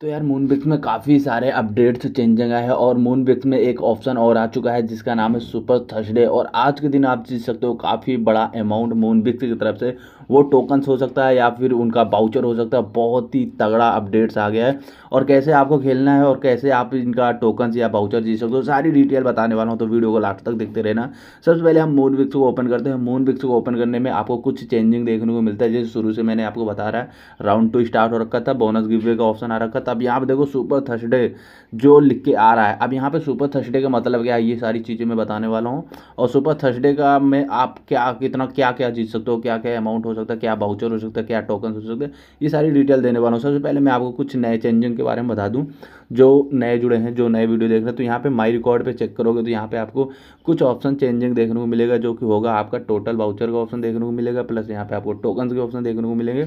तो यार मूनबिक्स में काफ़ी सारे अपडेट्स चेंजिंग आए हैं और मूनबिक्स में एक ऑप्शन और आ चुका है जिसका नाम है सुपर थर्सडे और आज के दिन आप जीत सकते हो काफ़ी बड़ा अमाउंट मूनबिक्स की तरफ से वो टोकन्स हो सकता है या फिर उनका बाउचर हो सकता है बहुत ही तगड़ा अपडेट्स आ गया है और कैसे आपको खेलना है और कैसे आप इनका टोकन्स या बाउचर जीत सकते हो सारी डिटेल बताने वाला हूँ तो वीडियो को लास्ट तक देखते रहना सबसे पहले हम मून विक्स को ओपन करते हैं मून विक्स को ओपन करने में आपको कुछ चेंजिंग देखने को मिलता है जैसे शुरू से मैंने आपको बता रहा है राउंड टू स्टार्ट हो रखा था बोनस गिवे का ऑप्शन आ रखा था अब यहाँ पर देखो सुपर थर्सडे जो लिख के आ रहा है अब यहाँ पर सुपर थर्सडे का मतलब क्या है ये सारी चीज़ें मैं बताने वाला हूँ और सुपर थर्सडे का में आप क्या कितना क्या क्या जीत सकते हो क्या क्या अमाउंट हो सकता है क्या बाउचर हो सकता है क्या टोकन हो सकता है ये सारी डिटेल देने वाला हूँ सबसे पहले मैं आपको कुछ नए चेंजिंग के बारे में बता दूँ जो नए जुड़े हैं जो नए वीडियो देख रहे हैं तो यहाँ पे माई रिकॉर्ड पे चेक करोगे तो यहाँ पे आपको कुछ ऑप्शन चेंजिंग देखने को मिलेगा जो कि होगा आपका टोटल वाउचर का ऑप्शन देखने को मिलेगा प्लस यहाँ पे आपको टोकन के ऑप्शन देखने को मिलेंगे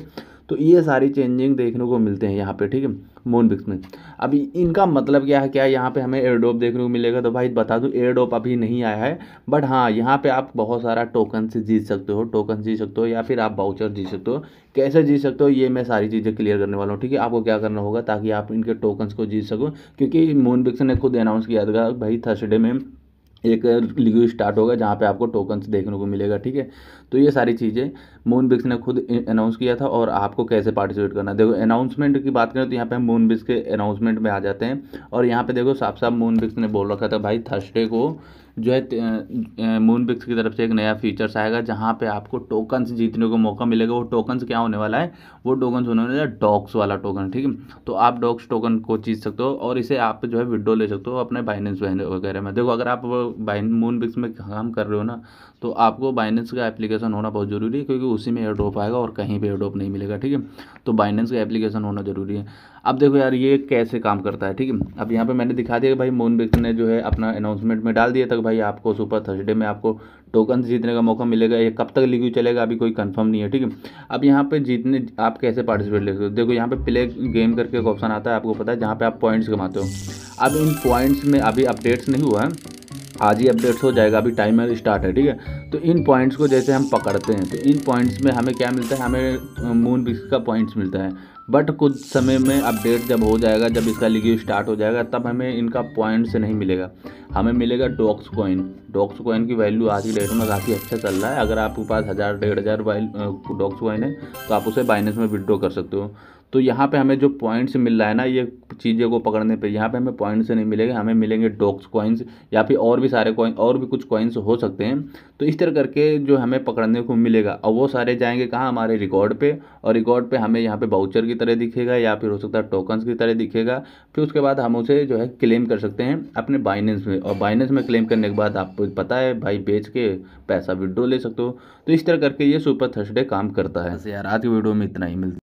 तो ये सारी चेंजिंग देखने को मिलते हैं यहाँ पे ठीक है मोनबिक्स में अभी इनका मतलब क्या है क्या यहाँ पे हमें एयरडोप देखने को मिलेगा तो भाई बता दूँ एयरडोप अभी नहीं आया है बट हाँ यहाँ पे आप बहुत सारा टोकन से जीत सकते हो टोकन जीत सकते हो या फिर आप बाउचर जीत सकते हो कैसे जीत सकते हो ये मैं सारी चीज़ें क्लियर करने वाला हूँ ठीक है आपको क्या करना होगा ताकि आप इनके टोकन्स को जीत सको क्योंकि मोहन बिक्सन ने खुद अनाउंस किया था भाई थर्सडे में एक लीग स्टार्ट होगा जहाँ पे आपको टोकन्स देखने को मिलेगा ठीक है तो ये सारी चीज़ें मून बिक्स ने खुद अनाउंस किया था और आपको कैसे पार्टिसिपेट करना देखो अनाउंसमेंट की बात करें तो यहाँ पे हम मून बिक्स के अनाउंसमेंट में आ जाते हैं और यहाँ पे देखो साफ साफ मून बिक्स ने बोल रखा था भाई थर्सडे को जो है मून बिक्स की तरफ से एक नया फीचर्स आएगा जहाँ पे आपको टोकन्स जीतने को मौका मिलेगा वो टोकन्स क्या होने वाला है वो टोकन्स होने वाला है डॉक्स वाला टोकन ठीक है तो आप डॉक्स टोकन को जीत सकते हो और इसे आप जो है विड्रो ले सकते हो अपने बाइनेंस वगैरह में देखो अगर आप मून बिक्स में काम कर रहे हो ना तो आपको बाइनेंस का एप्लीकेशन होना बहुत ज़रूरी है क्योंकि उसी में एयर ड्रॉप आएगा और कहीं भी एयर ड्रॉप नहीं मिलेगा ठीक है तो बाइनेंस का एप्लीकेशन होना ज़रूरी है अब देखो यार ये कैसे काम करता है ठीक है अब यहाँ पे मैंने दिखा दिया कि भाई मोन बेकन ने जो है अपना अनाउंसमेंट में डाल दिया था भाई आपको सुपर थर्सडे में आपको टोकन जीतने का मौका मिलेगा ये कब तक लीग चलेगा अभी कोई कंफर्म नहीं है ठीक है अब यहाँ पे जीतने आप कैसे पार्टिसिपेट ले सकते हो देखो यहाँ पे प्ले गेम करके एक ऑप्शन आता है आपको पता है जहाँ पर आप पॉइंट्स कमाते हो अब इन पॉइंट्स में अभी अपडेट्स नहीं हुआ है आज ही अपडेट्स हो जाएगा अभी टाइमर स्टार्ट है ठीक है तो इन पॉइंट्स को जैसे हम पकड़ते हैं तो इन पॉइंट्स में हमें क्या मिलता है हमें मून बिक्स का पॉइंट्स मिलता है बट कुछ समय में अपडेट जब हो जाएगा जब इसका लीग स्टार्ट हो जाएगा तब हमें इनका पॉइंट से नहीं मिलेगा हमें मिलेगा डॉक्स कॉइन डॉक्स कॉइन की वैल्यू आज की डेट में काफ़ी अच्छा चल रहा है अगर आपके पास हज़ार डेढ़ हज़ार डॉक्स कॉइन है तो आप उसे बाइनेंस में विड्रॉ कर सकते हो तो यहाँ पे हमें जो पॉइंट्स मिल रहा है ना ये चीज़ों को पकड़ने पे यहाँ पे हमें पॉइंट्स नहीं मिलेंगे हमें मिलेंगे डॉक्स कॉइन्स या फिर और भी सारे कॉइन और भी कुछ कॉइन्स हो सकते हैं तो इस तरह करके जो हमें पकड़ने को मिलेगा और वो सारे जाएंगे कहाँ हमारे रिकॉर्ड पे और रिकॉर्ड पे हमें यहाँ पे बाउचर की तरह दिखेगा या फिर हो सकता है टोकन्स की तरह दिखेगा फिर उसके बाद हम उसे जो है क्लेम कर सकते हैं अपने बाइनेंस में और बाइनेंस में क्लेम करने के बाद आप पता है भाई बेच के पैसा विड्रो ले सकते हो तो इस तरह करके ये सुपर थर्सडे काम करता है यार आज की वीडियो में इतना ही मिलता